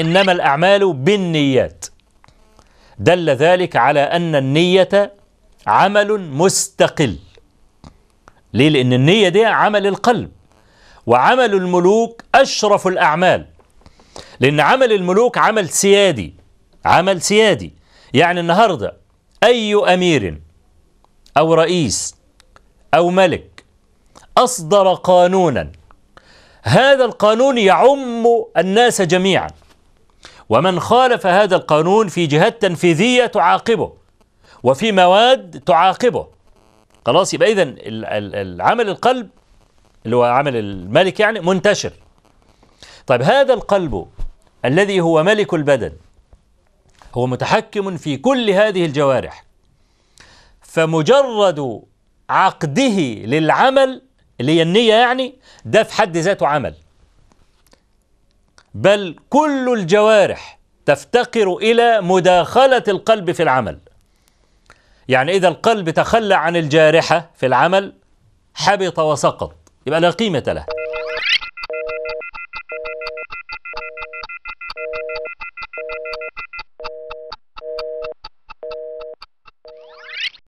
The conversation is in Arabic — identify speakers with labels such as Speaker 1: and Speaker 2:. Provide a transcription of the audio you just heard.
Speaker 1: إنما الأعمال بالنيات دل ذلك على أن النية عمل مستقل ليه؟ لأن النية دي عمل القلب وعمل الملوك أشرف الأعمال لأن عمل الملوك عمل سيادي عمل سيادي يعني النهاردة أي أمير أو رئيس أو ملك أصدر قانونا هذا القانون يعم الناس جميعا ومن خالف هذا القانون في جهات تنفيذية تعاقبه وفي مواد تعاقبه خلاص يبقى إذن العمل القلب اللي هو عمل الملك يعني منتشر طيب هذا القلب الذي هو ملك البدن هو متحكم في كل هذه الجوارح فمجرد عقده للعمل اللي هي النية يعني ده في حد ذاته عمل بل كل الجوارح تفتقر إلى مداخلة القلب في العمل يعني إذا القلب تخلى عن الجارحة في العمل حبط وسقط يبقى لا قيمة له